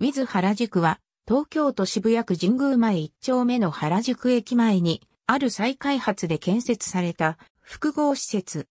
水原宿は、東京都渋谷区神宮前一丁目の原宿駅前に、ある再開発で建設された複合施設。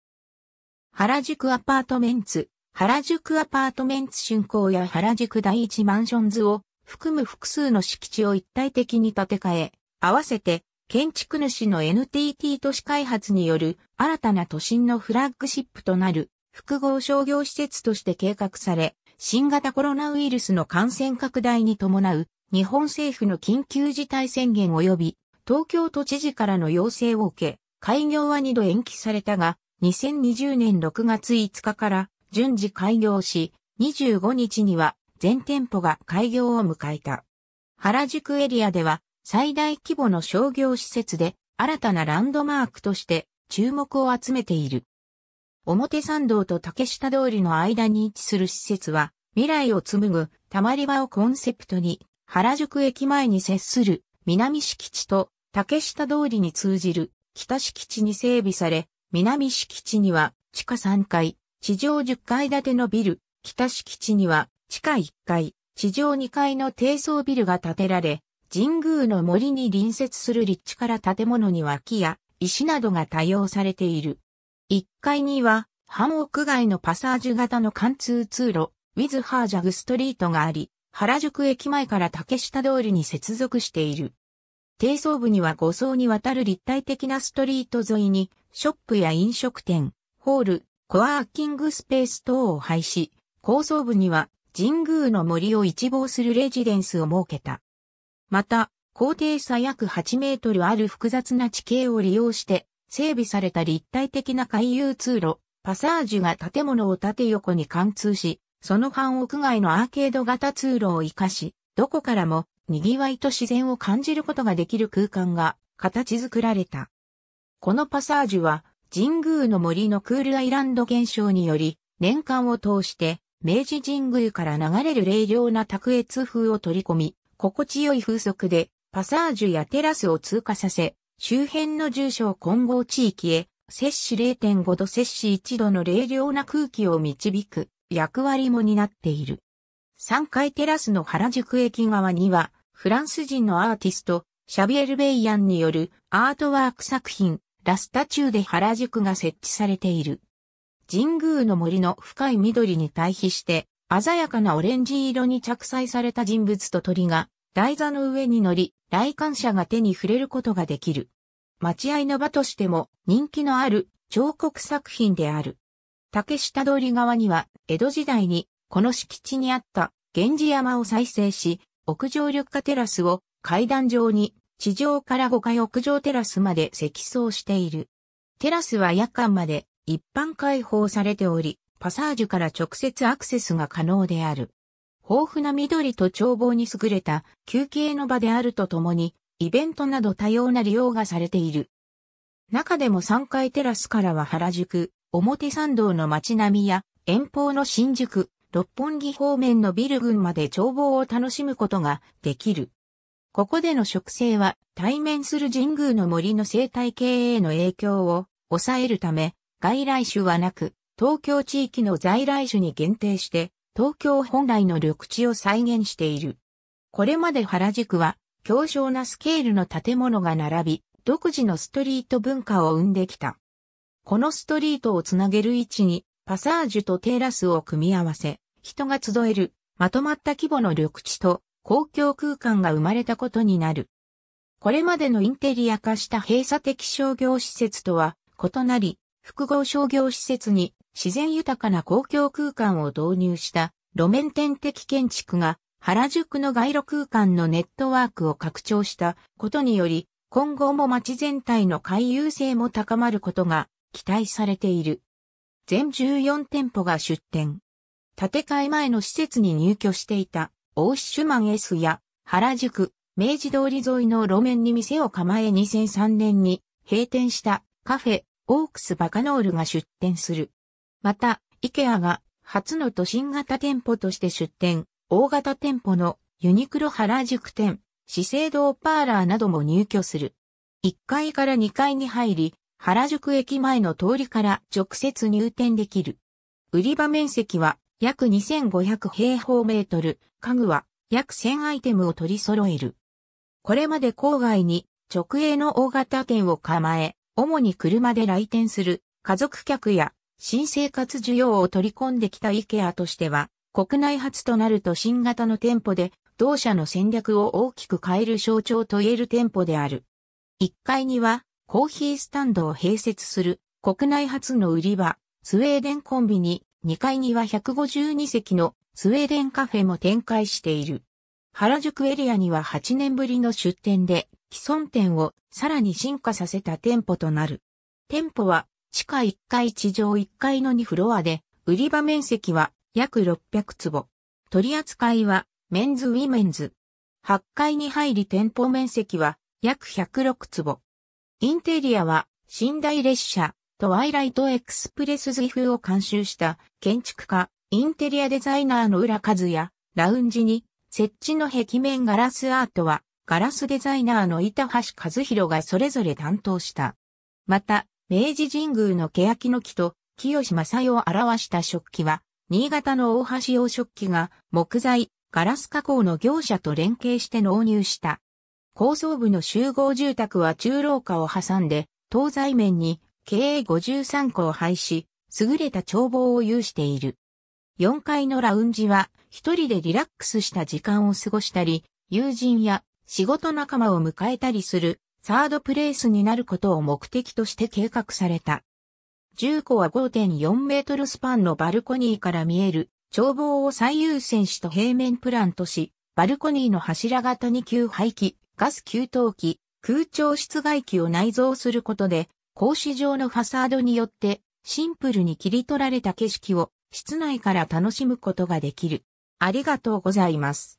原宿アパートメンツ、原宿アパートメンツ竣工や原宿第一マンション図を含む複数の敷地を一体的に建て替え、合わせて建築主の NTT 都市開発による新たな都心のフラッグシップとなる複合商業施設として計画され、新型コロナウイルスの感染拡大に伴う日本政府の緊急事態宣言及び東京都知事からの要請を受け、開業は2度延期されたが、2020年6月5日から順次開業し、25日には全店舗が開業を迎えた。原宿エリアでは最大規模の商業施設で新たなランドマークとして注目を集めている。表参道と竹下通りの間に位置する施設は、未来を紡ぐ、たまり場をコンセプトに、原宿駅前に接する南敷地と竹下通りに通じる北敷地に整備され、南敷地には地下3階、地上10階建てのビル、北敷地には地下1階、地上2階の低層ビルが建てられ、神宮の森に隣接する立地から建物には木や石などが多用されている。1階には、半屋外のパサージュ型の貫通通路、ウィズハージャグストリートがあり、原宿駅前から竹下通りに接続している。低層部には5層にわたる立体的なストリート沿いに、ショップや飲食店、ホール、コワーキングスペース等を廃止、高層部には神宮の森を一望するレジデンスを設けた。また、高低差約8メートルある複雑な地形を利用して、整備された立体的な回遊通路、パサージュが建物を縦横に貫通し、その半屋外のアーケード型通路を活かし、どこからも賑わいと自然を感じることができる空間が形作られた。このパサージュは神宮の森のクールアイランド現象により、年間を通して明治神宮から流れる冷涼な卓越風を取り込み、心地よい風速でパサージュやテラスを通過させ、周辺の住所混合地域へ、摂氏0.5度摂氏1度の冷涼な空気を導く役割も担っている。3階テラスの原宿駅側には、フランス人のアーティスト、シャビエル・ベイヤンによるアートワーク作品、ラスタチューで原宿が設置されている。神宮の森の深い緑に対比して、鮮やかなオレンジ色に着彩された人物と鳥が台座の上に乗り、来館者が手に触れることができる。待合の場としても人気のある彫刻作品である。竹下通り側には、江戸時代にこの敷地にあった源氏山を再生し、屋上緑化テラスを階段状に地上から5階屋上テラスまで積層している。テラスは夜間まで一般開放されており、パサージュから直接アクセスが可能である。豊富な緑と眺望に優れた休憩の場であるとともに、イベントなど多様な利用がされている。中でも3階テラスからは原宿、表参道の街並みや遠方の新宿、六本木方面のビル群まで眺望を楽しむことができる。ここでの植生は対面する神宮の森の生態系への影響を抑えるため、外来種はなく、東京地域の在来種に限定して東京本来の緑地を再現している。これまで原宿は、強小なスケールの建物が並び、独自のストリート文化を生んできた。このストリートをつなげる位置に、パサージュとテーラスを組み合わせ、人が集える、まとまった規模の緑地と公共空間が生まれたことになる。これまでのインテリア化した閉鎖的商業施設とは異なり、複合商業施設に自然豊かな公共空間を導入した路面点的建築が原宿の街路空間のネットワークを拡張したことにより、今後も街全体の回遊性も高まることが期待されている。全14店舗が出店。建て替え前の施設に入居していた、ーシュマン S や原宿、明治通り沿いの路面に店を構え2003年に閉店したカフェ、オークスバカノールが出店する。また、IKEA が初の都心型店舗として出店、大型店舗のユニクロ原宿店、資生堂パーラーなども入居する。1階から2階に入り、原宿駅前の通りから直接入店できる。売り場面積は約2500平方メートル、家具は約1000アイテムを取り揃える。これまで郊外に直営の大型店を構え、主に車で来店する家族客や新生活需要を取り込んできたイケアとしては、国内初となると新型の店舗で、同社の戦略を大きく変える象徴と言える店舗である。1階には、コーヒースタンドを併設する、国内初の売り場、スウェーデンコンビニ、2階には152席のスウェーデンカフェも展開している。原宿エリアには8年ぶりの出店で、既存店をさらに進化させた店舗となる。店舗は地下1階地上1階の2フロアで、売り場面積は約600坪。取り扱いはメンズウィメンズ。8階に入り店舗面積は約106坪。インテリアは寝台列車、トワイライトエクスプレスズ風を監修した建築家、インテリアデザイナーの浦和やラウンジに設置の壁面ガラスアートはガラスデザイナーの板橋和弘がそれぞれ担当した。また、明治神宮の欅の木と清正代を表した食器は、新潟の大橋洋食器が木材、ガラス加工の業者と連携して納入した。高層部の集合住宅は中廊下を挟んで、東西面に経営53個を配し、優れた眺望を有している。4階のラウンジは、一人でリラックスした時間を過ごしたり、友人や仕事仲間を迎えたりするサードプレイスになることを目的として計画された。重戸は5.4メートルスパンのバルコニーから見える眺望を最優先しと平面プランとし、バルコニーの柱型に給排気、ガス給湯器、空調室外機を内蔵することで、格子状のファサードによってシンプルに切り取られた景色を室内から楽しむことができる。ありがとうございます。